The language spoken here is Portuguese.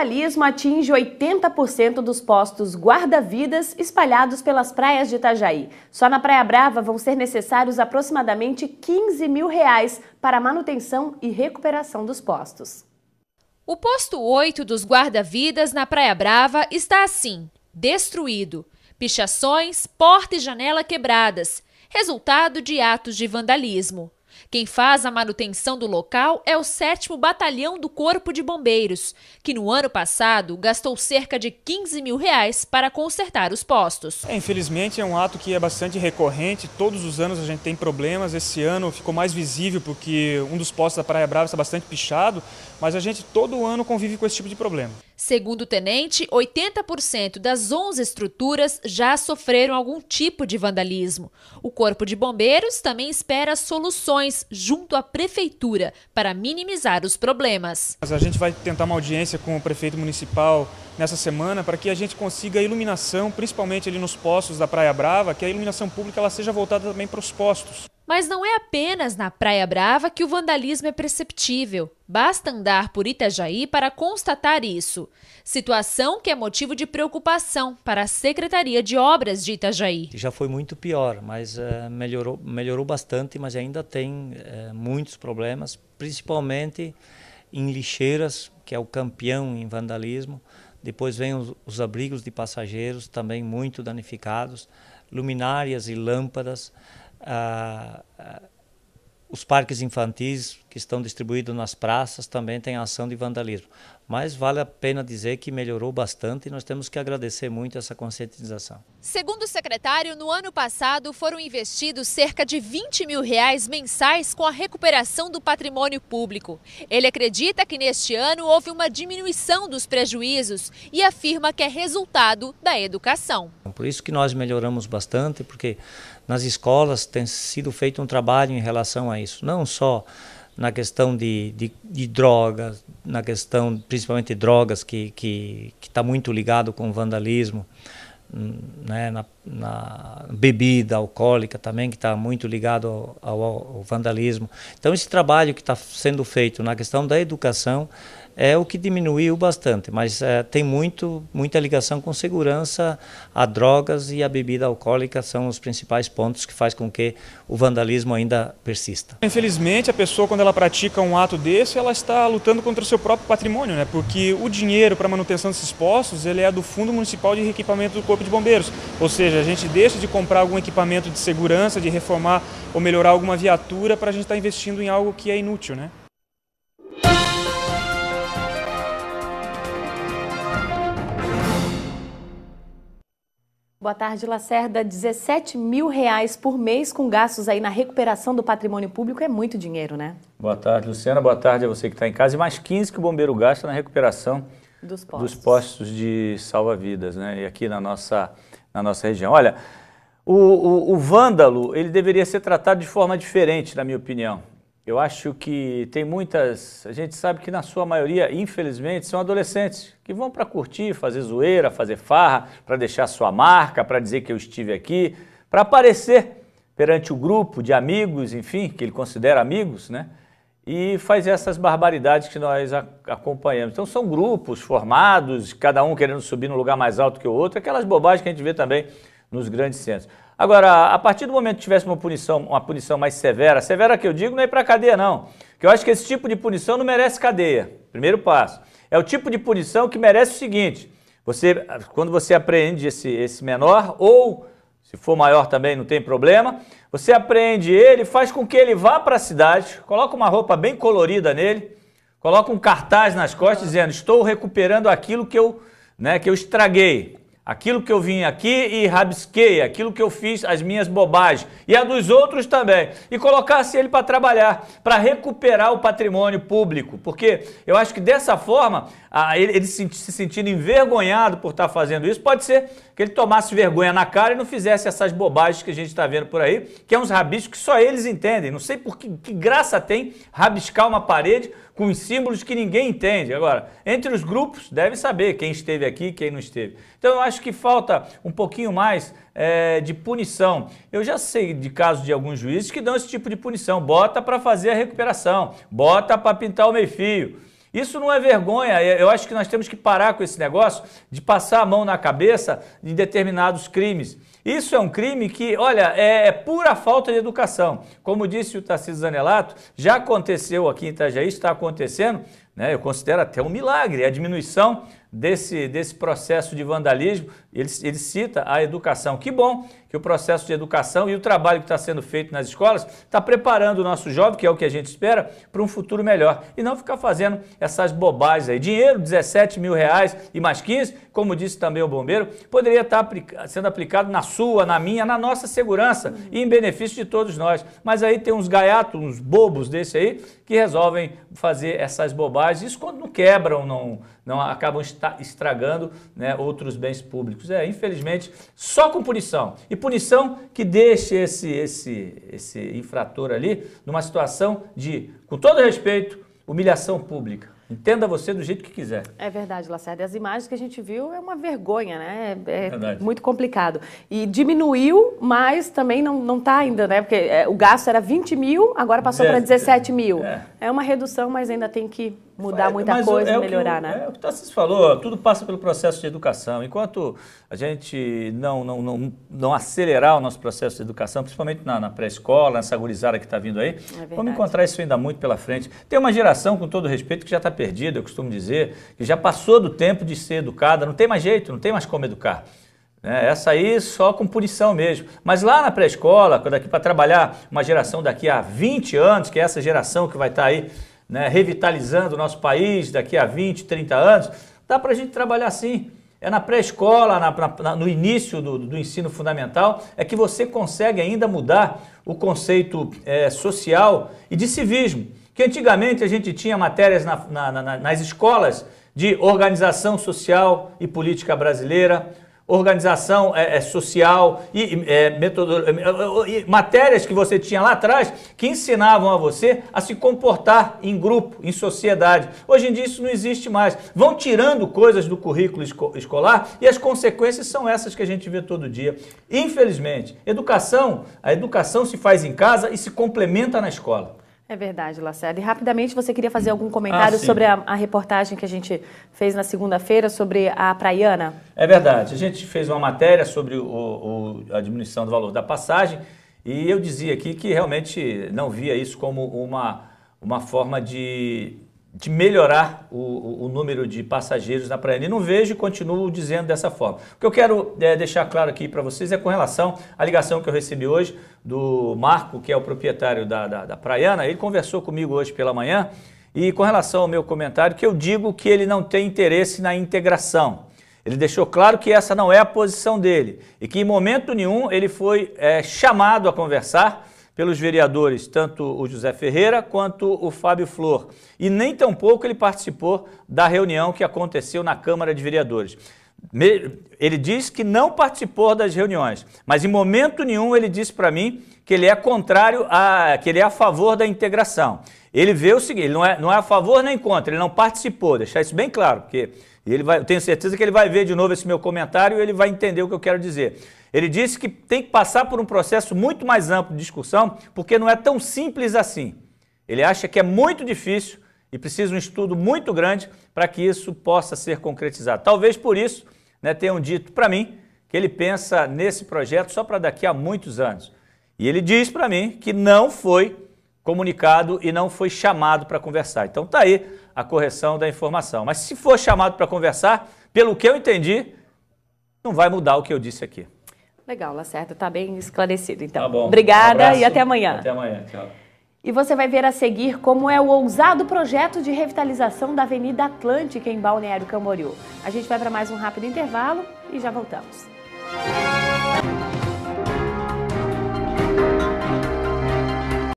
vandalismo atinge 80% dos postos guarda-vidas espalhados pelas praias de Itajaí. Só na Praia Brava vão ser necessários aproximadamente 15 mil reais para manutenção e recuperação dos postos. O posto 8 dos guarda-vidas na Praia Brava está assim, destruído. Pichações, porta e janela quebradas, resultado de atos de vandalismo. Quem faz a manutenção do local é o 7 Batalhão do Corpo de Bombeiros, que no ano passado gastou cerca de 15 mil reais para consertar os postos. É, infelizmente é um ato que é bastante recorrente, todos os anos a gente tem problemas. Esse ano ficou mais visível porque um dos postos da Praia Brava está bastante pichado, mas a gente todo ano convive com esse tipo de problema. Segundo o tenente, 80% das 11 estruturas já sofreram algum tipo de vandalismo. O Corpo de Bombeiros também espera soluções junto à Prefeitura para minimizar os problemas. A gente vai tentar uma audiência com o prefeito municipal nessa semana para que a gente consiga iluminação, principalmente ali nos postos da Praia Brava, que a iluminação pública ela seja voltada também para os postos. Mas não é apenas na Praia Brava que o vandalismo é perceptível. Basta andar por Itajaí para constatar isso. Situação que é motivo de preocupação para a Secretaria de Obras de Itajaí. Já foi muito pior, mas é, melhorou, melhorou bastante, mas ainda tem é, muitos problemas, principalmente em lixeiras, que é o campeão em vandalismo. Depois vem os, os abrigos de passageiros, também muito danificados, luminárias e lâmpadas. Ah, ah, os parques infantis que estão distribuídos nas praças também tem ação de vandalismo. Mas vale a pena dizer que melhorou bastante e nós temos que agradecer muito essa conscientização. Segundo o secretário, no ano passado foram investidos cerca de 20 mil reais mensais com a recuperação do patrimônio público. Ele acredita que neste ano houve uma diminuição dos prejuízos e afirma que é resultado da educação. Então, por isso que nós melhoramos bastante, porque nas escolas tem sido feito um trabalho em relação a isso, não só na questão de, de, de, drogas, na questão principalmente drogas, que que está muito ligado com vandalismo, hum, né, na, na bebida alcoólica também, que está muito ligado ao, ao, ao vandalismo. Então, esse trabalho que está sendo feito na questão da educação é o que diminuiu bastante, mas é, tem muito, muita ligação com segurança, a drogas e a bebida alcoólica são os principais pontos que faz com que o vandalismo ainda persista. Infelizmente, a pessoa quando ela pratica um ato desse, ela está lutando contra o seu próprio patrimônio, né? porque o dinheiro para manutenção desses postos ele é do Fundo Municipal de Reequipamento do Corpo de Bombeiros, ou seja, a gente deixa de comprar algum equipamento de segurança, de reformar ou melhorar alguma viatura para a gente estar tá investindo em algo que é inútil. né? Boa tarde, Lacerda. 17 mil reais por mês com gastos aí na recuperação do patrimônio público é muito dinheiro, né? Boa tarde, Luciana. Boa tarde a você que está em casa. E mais 15 que o bombeiro gasta na recuperação dos postos, dos postos de salva-vidas, né? E aqui na nossa, na nossa região. Olha, o, o, o, vândalo, ele deveria ser tratado de forma diferente, na minha opinião. Eu acho que tem muitas, a gente sabe que na sua maioria, infelizmente, são adolescentes que vão para curtir, fazer zoeira, fazer farra, para deixar sua marca, para dizer que eu estive aqui, para aparecer perante o grupo de amigos, enfim, que ele considera amigos, né? E faz essas barbaridades que nós acompanhamos. Então são grupos formados, cada um querendo subir num lugar mais alto que o outro, aquelas bobagens que a gente vê também nos grandes centros. Agora, a partir do momento que tivesse uma punição, uma punição mais severa, severa que eu digo não é para cadeia não, que eu acho que esse tipo de punição não merece cadeia. Primeiro passo. É o tipo de punição que merece o seguinte: você, quando você apreende esse, esse menor ou se for maior também não tem problema. Você apreende ele, faz com que ele vá para a cidade, coloca uma roupa bem colorida nele, coloca um cartaz nas costas dizendo: "Estou recuperando aquilo que eu, né, que eu estraguei". Aquilo que eu vim aqui e rabisquei, aquilo que eu fiz, as minhas bobagens e a dos outros também. E colocasse ele para trabalhar, para recuperar o patrimônio público. Porque eu acho que dessa forma, ele se sentindo envergonhado por estar tá fazendo isso, pode ser que ele tomasse vergonha na cara e não fizesse essas bobagens que a gente está vendo por aí, que é uns rabiscos que só eles entendem. Não sei por que, que graça tem rabiscar uma parede com símbolos que ninguém entende. Agora, entre os grupos, deve saber quem esteve aqui e quem não esteve. Então eu acho acho que falta um pouquinho mais é, de punição. Eu já sei de casos de alguns juízes que dão esse tipo de punição. Bota para fazer a recuperação, bota para pintar o meio-fio. Isso não é vergonha, eu acho que nós temos que parar com esse negócio de passar a mão na cabeça de determinados crimes. Isso é um crime que, olha, é, é pura falta de educação. Como disse o Tarcísio Zanelato, já aconteceu aqui em Itajaí, está acontecendo, né, eu considero até um milagre, a diminuição desse, desse processo de vandalismo. Ele, ele cita a educação. Que bom que o processo de educação e o trabalho que está sendo feito nas escolas está preparando o nosso jovem, que é o que a gente espera, para um futuro melhor. E não ficar fazendo essas bobagens aí. Dinheiro, 17 mil reais e mais 15, como disse também o bombeiro, poderia estar tá sendo aplicado na sua, na minha, na nossa segurança e em benefício de todos nós. Mas aí tem uns gaiatos, uns bobos desse aí, que resolvem fazer essas bobagens. Isso quando não quebram, não, não acabam estragando né, outros bens públicos. É, infelizmente, só com punição. E punição que deixe esse, esse, esse infrator ali numa situação de, com todo respeito, humilhação pública. Entenda você do jeito que quiser. É verdade, Lacerda. As imagens que a gente viu é uma vergonha, né? É, é muito complicado. E diminuiu, mas também não, não tá ainda, né? Porque é, o gasto era 20 mil, agora passou para 17 mil. É. é uma redução, mas ainda tem que mudar é, muita Mas coisa, é melhorar, o, né? É o que o falou, tudo passa pelo processo de educação. Enquanto a gente não, não, não, não acelerar o nosso processo de educação, principalmente na, na pré-escola, nessa gurizada que está vindo aí, é vamos encontrar isso ainda muito pela frente. Tem uma geração, com todo respeito, que já está perdida, eu costumo dizer, que já passou do tempo de ser educada, não tem mais jeito, não tem mais como educar. Né? Essa aí só com punição mesmo. Mas lá na pré-escola, daqui para trabalhar uma geração daqui a 20 anos, que é essa geração que vai estar tá aí né, revitalizando o nosso país daqui a 20, 30 anos, dá para a gente trabalhar sim. É na pré-escola, no início do, do, ensino fundamental, é que você consegue ainda mudar o conceito é, social e de civismo. Que antigamente a gente tinha matérias na, na, na, nas escolas de organização social e política brasileira, organização é, é, social e, é, é, é, é, e matérias que você tinha lá atrás que ensinavam a você a se comportar em grupo, em sociedade. Hoje em dia isso não existe mais. Vão tirando coisas do currículo esco escolar e as consequências são essas que a gente vê todo dia. Infelizmente, educação, a educação se faz em casa e se complementa na escola. É verdade, Lacerda. E rapidamente você queria fazer algum ah, comentário ah, sobre a, a, reportagem que a gente fez na segunda-feira sobre a Praiana? É verdade. A gente fez uma matéria sobre o, o, a diminuição do valor da passagem e eu dizia aqui que realmente não via isso como uma, uma forma de de melhorar o, o, número de passageiros na Praia Não vejo e continuo dizendo dessa forma. O que eu quero é, deixar claro aqui para vocês é com relação à ligação que eu recebi hoje do Marco, que é o proprietário da, da, da Praiana. Ele conversou comigo hoje pela manhã e com relação ao meu comentário, que eu digo que ele não tem interesse na integração. Ele deixou claro que essa não é a posição dele e que em momento nenhum ele foi é, chamado a conversar pelos vereadores, tanto o José Ferreira quanto o Fábio Flor. E nem tampouco ele participou da reunião que aconteceu na Câmara de Vereadores. Ele diz que não participou das reuniões, mas em momento nenhum ele disse para mim que ele é contrário a, que ele é a favor da integração. Ele vê o seguinte, ele não é, não é a favor nem contra, ele não participou, deixar isso bem claro, porque ele vai, eu tenho certeza que ele vai ver de novo esse meu comentário e ele vai entender o que eu quero dizer. Ele disse que tem que passar por um processo muito mais amplo de discussão, porque não é tão simples assim. Ele acha que é muito difícil e precisa um estudo muito grande para que isso possa ser concretizado. Talvez por isso né, tenham dito para mim que ele pensa nesse projeto só para daqui a muitos anos. E ele diz para mim que não foi comunicado e não foi chamado para conversar. Então tá aí a correção da informação. Mas se for chamado para conversar, pelo que eu entendi, não vai mudar o que eu disse aqui. Legal, Lacerda, tá bem esclarecido então. Tá bom. Obrigada um e até amanhã. Até amanhã, tchau. E você vai ver a seguir como é o ousado projeto de revitalização da Avenida Atlântica em Balneário Camboriú. A gente vai para mais um rápido intervalo e já voltamos.